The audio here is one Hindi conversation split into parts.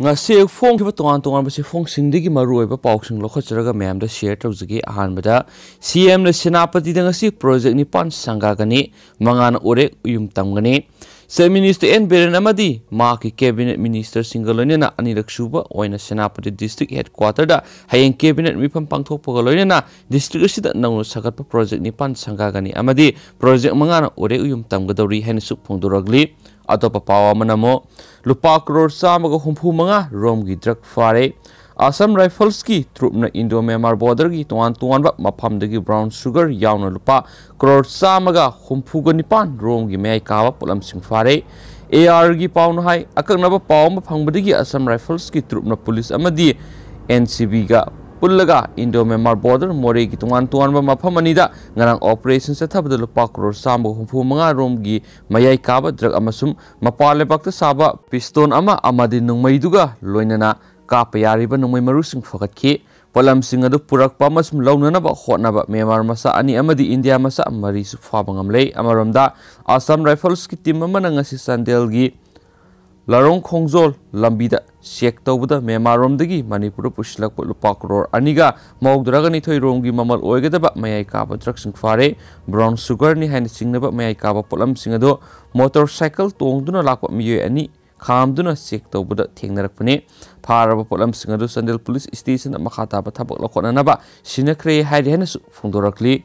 ngasi phong khiba tongan tongan basi phong singdigi maru sing lo lokha ga ma'am da share tawjigi ahan bada cm le di da ngasi project ni pan sanga gani mangan orek yum tam gani se minister en beren amadi ma ki cabinet minister ni na anirak suba oina di district headquarter da hayeng cabinet mifam pangthok pagaloine na district sida nangno sagatpa project ni pan sanga gani amadi project mangan uyum yum tam gadori hain suk phongdoragli अतोप paw manamo lupa crore sama go humpu manga rom gi drug fare Assam rifles की थ्रुपन इंडो म्यांमार बॉर्डर की तोान तोब मफम ब्राउन सुगर यावन लुप करोड़ चामग हूफूग निपान रोम की मैं काब पोलम फारे ए आर की पावन है अकनब पाव फंगी असम राइफल्स की थ्रुपन पुलिस एन सी बी पुलगा इंडो म्यांमार बॉर्डर मोरे की तोान तोानब मफम अरंग ऑपरेशन चथबद लुप करोड़ चाम मंगा रोम की मयाई काब ड्रग मपाल लेपाक साब पिस्टोन नोमई लोनना काप याब नोमई मरू फगत पोलम पुरप लौनब होटनब म्यांमार मसा अनी इंडिया मसा मरी फाब गमले असम राइफल्स की टीम चंदेल की लरों खोंगजोल लंबी सेक तब म्यामारोम मनपुर पुसलप लुपा करोर अगौदरग निथरों की ममल होगदब मई काब ड्रग्स फारे ब्रउन सुगर चिंब मई काब पोलमसी मोटर सैकल तोंदन लाप मो खामदन चेक तब थेरपने फाब पोलम चंदेल पुलिस स्टेशन मखा ताब थब लखोनब सिनख्रे फोदरली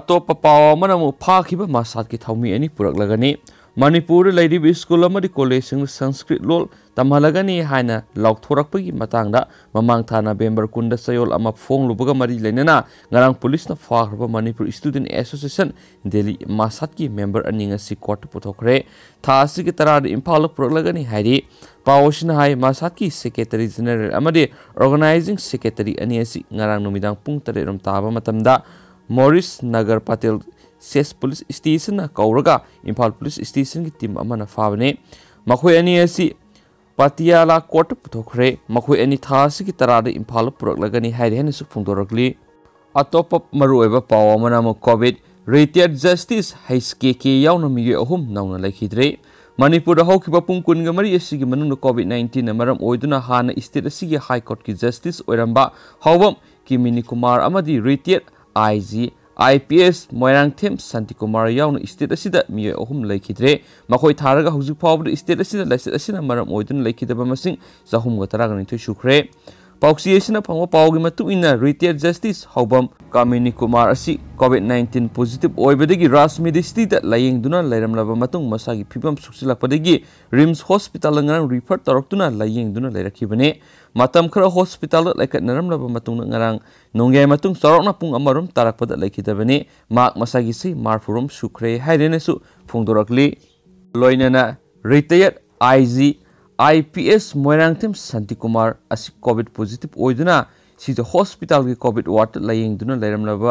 अटोप पाव फाब की थौमी अनी ꯃꯅꯤꯄꯨꯔꯗ ꯂꯩꯔꯤꯕ ꯁ꯭ꯀꯨꯜ ꯑꯃꯗꯤ ꯀꯣꯂꯦꯖꯁꯤꯡꯗ ꯁꯪꯁꯀ꯭ꯔꯤꯠ ꯂꯣꯜ ꯇꯝꯍꯜꯂꯒꯅꯤ ꯍꯥꯏꯅ ꯂꯥꯎꯊꯣꯔꯛꯄꯒꯤ ꯃꯇꯥꯡꯗ ꯃꯃꯥꯡ ꯊꯥ ꯅꯕꯦꯝꯕꯔ ꯀꯨꯟꯗ ꯆꯌꯣꯜ ꯑꯃ ꯐꯣꯡꯂꯨꯕꯒ ꯃꯔꯤ ꯂꯩꯅꯅ ꯉꯔꯥꯡ ꯄꯨꯂꯤꯁꯅ ꯐꯥꯈ꯭ꯔꯕ ꯃꯅꯤꯄꯨꯔ ꯁ꯭ꯇꯨꯗꯦꯟꯠ ꯑꯦꯁꯣꯁꯤꯌꯦꯁꯟ ꯗꯦꯜꯂꯤ ꯃꯥꯁꯥꯠꯀꯤ ꯃꯦꯝꯕꯔ ꯑꯅꯤ ꯉꯁꯤ ꯀꯣꯔꯠꯇ ꯄꯨꯊꯣꯛꯈ꯭ꯔꯦ ꯊꯥ ꯑꯁꯤꯒꯤ ꯇꯔꯥꯗ ꯏꯝꯐꯥꯜꯗ ꯄꯨꯔꯛꯂꯒꯅꯤ ꯍꯥꯏꯔꯤ ꯄꯥꯎ ꯑꯁꯤꯅ ꯍꯥꯏ ꯃꯥꯁꯥꯠꯀꯤ ꯁꯦꯀ꯭ꯔꯦꯇꯔꯤ ꯖꯦꯅꯔꯦꯜ ꯑꯃꯗꯤ ꯑꯣꯔꯒꯅꯥꯏꯖꯤꯡ ꯁꯦꯀ꯭ꯔꯦꯇꯔꯤ ꯑꯅꯤ ꯑꯁꯤ ꯉꯔꯥꯡ ꯅꯨꯃꯤꯗꯥꯡ ꯄꯨꯡ ꯇꯔꯦꯠꯔꯣꯝ ꯇꯥꯕ ꯃꯇꯝꯗ मोरीस नगर पटेल सेस पुलिस स्टेशन कौरगा इम्फाल पुलिस स्टेशन की टीम अमना फावने मखु अनी पटियाला कोर्ट पुथोखरे मखु अनी थास की इम्फाल पुरकलगनी हायरे हेन अटोप मरु एब पाव अमना कोविड रिटायर्ड जस्टिस हाइस के के याउन मिय अहुम नाउन लाइखिद्रे मणिपुर हो की पपुंग कुन कोविड 19 ने स्टेट हाई कोर्ट की जस्टिस ओरंबा हावम किमिनी कुमार अमदी I G I P S Moirangthem Shanti Kumar यावन स्टेट असिद मियो अहुम लेखिद्रे मखोय थारग हौजु फावद स्टेट असिद लाइसेट असिद मरम ओइदन लेखिदबा मसिंग Pauksi esina pangwa pauki matu ina retired justice haubam kamini kumar asi covid 19 positive oibedegi rasmi distita layeng duna layram laba matung masagi pipam suksi lakpadegi rims hospital ngarang refer tarok duna layeng duna layraki bane matam kara hospital lekat naram laba matung ngarang nonggai matung sorok na pung amarum tarak pada layki tabane mak masagi si marfurum sukre hai denesu fung dorakli loinana retired IZ I P S Moirangthem Shanti Kumar Covid positive होना हॉस्पिटल की कोविद वार्ड लायेंदुना लेरमलब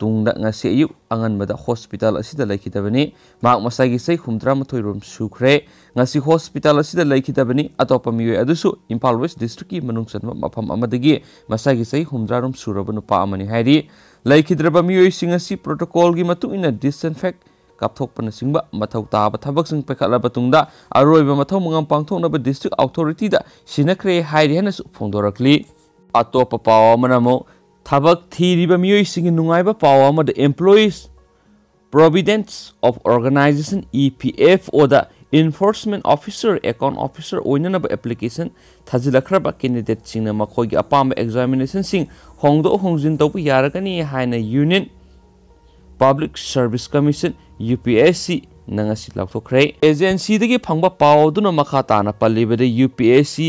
तुंग ngasi ayuk anganbada hospital asida laikhitabani mak masagi sei khumtra mathoi rom sukhre ngasi hospital asida laikhitabani atopa miwe adusu Impal West district ki manung sanma mapham amadagi masagi sei khumtra rom surabanu pa amani hairi laikhidraba miwe singasi protocol gi matu ina disinfect ꯀꯥꯞꯊꯣꯛꯄꯅ ꯆꯤꯡꯕ ꯃꯊꯧ ꯇꯥꯕ ꯊꯕꯛꯁꯤꯡ ꯄꯥꯏꯈꯠꯂꯕ ꯇꯨꯡꯗ ꯑꯔꯣꯏꯕ ꯃꯊꯧ ꯃꯉꯝ ꯄꯥꯡꯊꯣꯛꯅꯕ ꯗꯤꯁꯇ꯭ꯔꯤꯛ ꯑꯣꯊꯣꯔꯤꯇꯤꯗ ꯁꯤꯟꯅꯈ꯭ꯔꯦ ꯍꯥꯏꯔꯤ ꯍꯥꯏꯅꯁꯨ ꯐꯣꯡꯗꯣꯔꯛꯂꯤ ꯑꯇꯣꯞꯄ ꯄꯥꯎ ꯑꯃꯅ ꯑꯃꯨꯛ ꯊꯕꯛ ꯊꯤꯔꯤꯕ ꯃꯤꯑꯣꯏꯁꯤꯡꯒꯤ ꯅꯨꯡꯉꯥꯏꯕ ꯄꯥꯎ ꯑꯃꯗ employees ꯄ꯭ꯔꯣꯕꯤꯗꯦꯟꯁ of organisation E P F O enforcement officer account officer ꯑꯣꯏꯅꯅꯕ ꯑꯦꯄ꯭ꯂꯤꯀꯦꯁꯟ ꯊꯥꯖꯤꯜꯂꯛꯈ꯭ꯔꯕ ꯀꯦꯟꯗꯤꯗꯦꯠꯁꯤꯡꯅ ꯃꯈꯣꯏꯒꯤ ꯑꯄꯥꯝꯕ ꯑꯦꯛꯖꯥꯃꯤꯅꯦꯁꯟꯁꯤꯡ ꯍꯣꯡꯗꯣꯛ ꯍꯣꯡꯖꯤꯟ ꯇꯧꯕ ꯌꯥꯔꯒꯅꯤ ꯍꯥꯏꯅ Union Public Service Commission U P S C ꯅ ꯉꯁꯤ ꯂꯥꯎꯊꯣꯛꯈ꯭ꯔꯦ ꯑꯦꯖꯦꯟꯁꯤꯗꯒꯤ ꯐꯪꯕ ꯄꯥꯎ ꯑꯗꯨꯅ ꯃꯈꯥ ꯇꯥꯅ ꯄꯜꯂꯤꯕꯗ ꯌꯨ ꯄꯤ ꯑꯦꯁ ꯁꯤ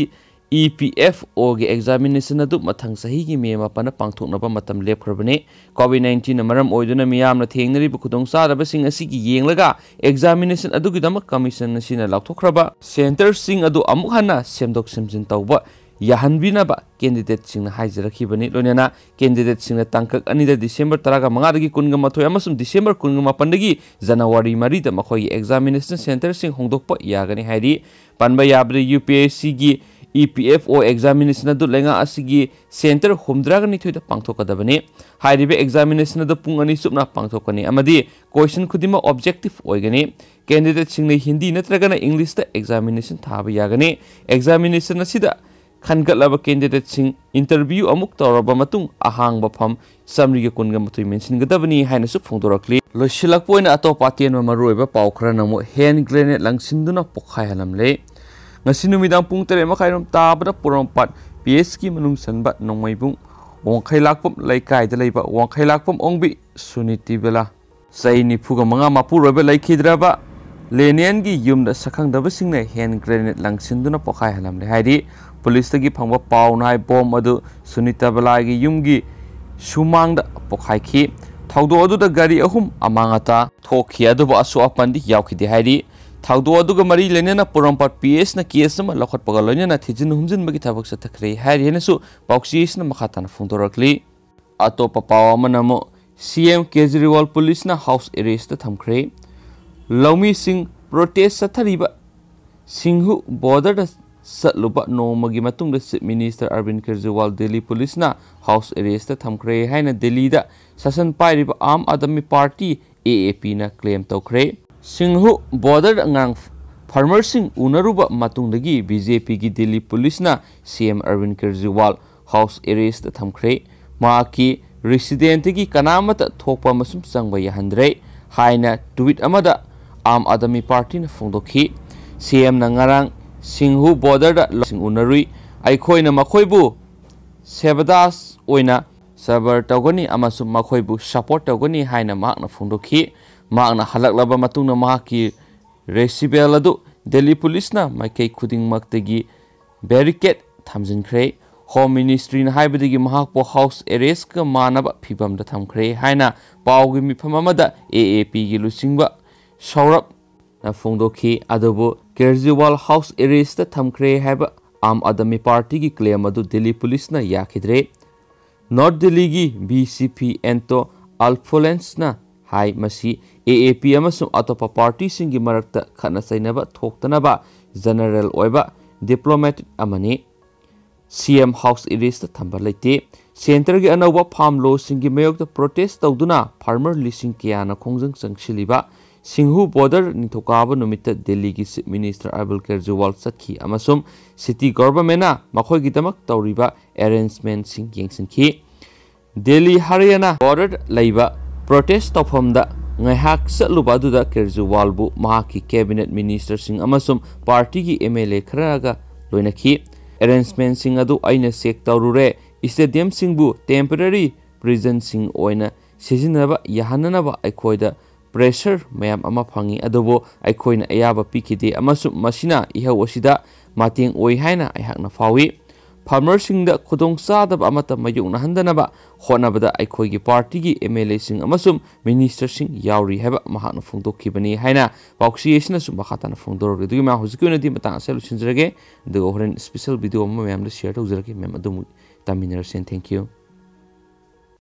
ꯏ ꯄꯤ ꯑꯦꯐ ꯑꯣꯒꯤ ꯑꯦꯛꯖꯥꯃꯤꯅꯦꯁꯟ ꯑꯗꯨ ꯃꯊꯪ ꯆꯍꯤꯒꯤ ꯃꯦ ꯃꯥꯄꯟꯗ ꯄꯥꯡꯊꯣꯛꯅꯕ ꯃꯇꯝ ꯂꯦꯞꯈ꯭ꯔꯕꯅꯤ ꯀꯣꯚꯤꯠ ꯅꯥꯏꯟꯇꯤꯟꯅ ꯃꯔꯝ ꯑꯣꯏꯗꯨꯅ ꯃꯤꯌꯥꯝꯅ ꯊꯦꯡꯅꯔꯤꯕ ꯈꯨꯗꯣꯡꯆꯥꯗꯕꯁꯤꯡ ꯑꯁꯤꯒꯤ ꯌꯦꯡꯂꯒ ꯑꯦꯛꯖꯥꯃꯤꯅꯦꯁꯟ ꯑꯗꯨꯒꯤꯗꯃꯛ ꯀꯃꯤꯁꯟ ꯑꯁꯤꯅ ꯂꯥꯎꯊꯣꯛꯈ꯭ꯔꯕ ꯁꯦꯟꯇꯔꯁꯤꯡ ꯑꯗꯨ ꯑꯃꯨꯛ ꯍꯟꯅ ꯁꯦꯝꯗꯣꯛ ꯁꯦꯝꯖꯤꯟ ꯇꯧꯕ याहनबीना केंदीडेट की लोना केंदीडेट सिंह तक अनीसेंबर तरह की कुन मथोम दिसेंबर कुन मपन की जनवरी मरीद एक्जामीनेसन सेंटर होंदप यागने पनब याबद यू पी एस सी की इ पी एफ ओ एक्जामीनेसन लेगा सेंटर निथ पाथोदने एक्जामीनेसन पुंग सूना पाथोनी क्वेश्चन खुद ऑब्जेक्टिव होगी केंदीडेट सिंह हिंदी नगर इंग्लीसद एक्जामीनेसन थाने एक्जामीनेसन खनगलब कैंडिडेट इंटरव्यू अमुक तौरब मतुंग अहांग फम समरी कुनग मतुई मेंसिनगदबनी हाइनसु फोंदोरक्ली लोइसिलकपोइन अतोपा तेन मरुइब पाउ खरा नमो हैंड ग्रेनेड लंगसिनदुना पोखाय हलमले ngasi numidang pung tere makairom tabada porompat ps ki manung sanba nongmaibung wangkai lakpom laikai de laiba wangkai lakpom ongbi suniti bela sai ni phuga manga mapu robe laikhidraba लेनियन की यूम सखंगदब हें ग्रेनेड लंगसिन पोखा हलमे है पुलिस फंग पाने बोम सुनीता की यूम की सुमांग पोखाई थौदों गाड़ी अहम अमांग अता थोखी असु अपन मरी लेने पुरमपाट पी एस केस लौटपग लोन थीजिन हुमजिन की थबक चतखरे है पाचेस मखाता फोंदोरली अतोप पाव C M Kejriwal police house arrest थम्ख्रे लौमी सिंह प्रोटेस्ट सिंहु बॉर्डर सत्लुब नोम की chief minister Arvind Kejriwal Delhi police ना हाउस अरेस्ट थम्खे है दिल्ली ससन पाब Aam Aadmi party A A P ने क्लेम तौर सिंहु बॉर्डर फार्मर सिंह उनरुब की बीजेपी की दिल्ली पुलिस ना CM Arvind Kejriwal house arrest थम्खे मा की रेसीडेंट की कनामत थोप चंग यहां ट्वीट आम आदमी पार्टी ने फोंदोखी सीएम ने ngarang singhu border da sing unarui aikhoi na makhoibu sebadas oina sabar tawgani amasu makhoibu support tawgani haina makna phungdokhi makna halaklaba matungna mahaki recibel adu delhi police na maikei khuding maktegi barricade thamjin khre home ministry na haibadigi mahakpo house arrest ka manaba phibam da thamkhre haina pawgi mipham amada aap gi lusingba Saurabh फोदी अब केजरीवाल हाउस एरेस थम्खे है आम आदमी पार्टी की क्लेम दिल्ली पुलिस याखिद्रे नॉर्थ दिल्ली की बी सी पी एंटो अलफोलेंस है ए ए पी अतोप पार्टी की मरत खब जनरल डिप्लोमेटिकमी सी एम हाउस एरेस थम लेते सेंटर के अनौब फाम लो की मयोग प्रोटेस्ट तौदना फार्मर लिंग क्या खोज चंशीली ꯁꯤꯡꯍꯨ ꯕꯣꯔꯗꯔ ꯅꯤꯡꯊꯧꯀꯥꯕ ꯅꯨꯃꯤꯠꯇ ꯗꯦꯜꯂꯤꯒꯤ ꯆꯤꯐ ꯃꯤꯅꯤꯁꯇꯔ ꯑꯔꯕꯤꯜ ꯀꯦꯖ꯭ꯔꯤꯋꯥꯜ ꯆꯠꯈꯤ ꯑꯃꯁꯨꯡ ꯁꯤꯇꯤ ꯒꯣꯕꯔꯃꯦꯟꯅ ꯃꯈꯣꯏꯒꯤꯗꯃꯛ ꯇꯧꯔꯤꯕ ꯑꯦꯔꯦꯟꯖꯃꯦꯟꯁꯤꯡ ꯌꯦꯡꯁꯤꯟꯈꯤ ꯗꯦꯜꯂꯤ ꯍꯔꯤꯌꯥꯅꯥ ꯕꯣꯔꯗꯔ ꯂꯩꯕ ꯄ꯭ꯔꯣꯇꯦꯁ ꯇꯧꯐꯝꯗ ꯉꯥꯏꯍꯥꯛ ꯆꯠꯂꯨꯕ ꯑꯗꯨꯗ ꯀꯦꯖ꯭ꯔꯤꯋꯥꯜꯕꯨ ꯃꯍꯥꯛꯀꯤ ꯀꯦꯕꯤꯅꯦꯠ ꯃꯤꯅꯤꯁꯇꯔꯁꯤꯡ ꯑꯃꯁꯨꯡ ꯄꯥꯔꯇꯤꯒꯤ ꯑꯦꯝ ꯑꯦꯜ ꯑꯦ ꯈꯔꯒ ꯂꯣꯏꯅꯈꯤ ꯑꯦꯔꯦꯟꯖꯃꯦꯟꯁꯤꯡ ꯑꯗꯨ ꯑꯩꯅ ꯆꯦꯛ ꯇꯧꯔꯨꯔꯦ ꯏꯁꯇꯦꯗꯤꯌꯝꯁꯤꯡꯕꯨ ꯇꯦꯝꯄꯔꯔꯤ ꯄ꯭ꯔꯤꯖꯟꯁꯤꯡ ꯑꯣꯏꯅ ꯁꯤꯖꯤꯟꯅꯕ ꯌꯥꯍꯟꯅꯅꯕ ꯑꯩꯈꯣꯏꯗ ꯄ꯭ꯔꯦꯁꯔ ꯃꯌꯥꯝ ꯑꯃ ꯐꯪꯏ ꯑꯗꯨꯕꯨ ꯑꯩꯈꯣꯏꯅ ꯑꯌꯥꯕ ꯄꯤꯈꯤꯗꯦ ꯑꯃꯁꯨꯡ ꯃꯁꯤꯅ ꯏꯍꯧ ꯑꯁꯤꯗ ꯃꯇꯦꯡ ꯑꯣꯏ ꯍꯥꯏꯅ ꯑꯩꯍꯥꯛꯅ ꯐꯥꯎꯏ ꯐꯥꯔꯃꯔꯁꯤꯡꯗ ꯈꯨꯗꯣꯡꯆꯥꯗꯕ ꯑꯃꯠꯇ ꯃꯥꯌꯣꯛꯅꯍꯟꯗꯅꯕ ꯍꯣꯠꯅꯕꯗ ꯑꯩꯈꯣꯏꯒꯤ ꯄꯥꯔꯇꯤꯒꯤ ꯑꯦꯝ ꯑꯦꯜ ꯑꯦꯁꯤꯡ ꯑꯃꯁꯨꯡ ꯃꯤꯅꯤꯁꯇꯔꯁꯤꯡ ꯌꯥꯎꯔꯤ ꯍꯥꯏꯕ ꯃꯍꯥꯛꯅ ꯐꯣꯡꯗꯣꯛꯈꯤꯕꯅꯤ ꯍꯥꯏꯅ ꯄꯥꯎꯆꯦ ꯑꯁꯤꯅꯁꯨ ꯃꯈꯥ ꯇꯥꯅ ꯐꯣꯡꯗꯣꯔꯛꯂꯤ ꯑꯗꯨꯒꯤ ꯃꯌꯥꯝ ꯍꯧꯖꯤꯛꯀꯤ ꯑꯣꯏꯅꯗꯤ ꯃꯇꯥꯡ ꯑꯁꯤ ꯂꯣꯏꯁꯤꯟꯖꯔꯒꯦ ꯑꯗꯨꯒ ꯍꯣꯔꯦꯟ ꯁ꯭ꯄꯤꯁꯦꯜ ꯚꯤꯗꯤꯑꯣ ꯑꯃ ꯃꯌꯥꯝꯗ ꯁꯤꯌꯔ ꯇꯧꯖꯔꯛꯀꯦ ꯃꯌꯥꯝ ꯑꯗꯨꯃꯨꯛ ꯇꯥꯃꯤꯟꯅꯔꯁꯦ ꯊꯦꯡꯛ ꯌꯨ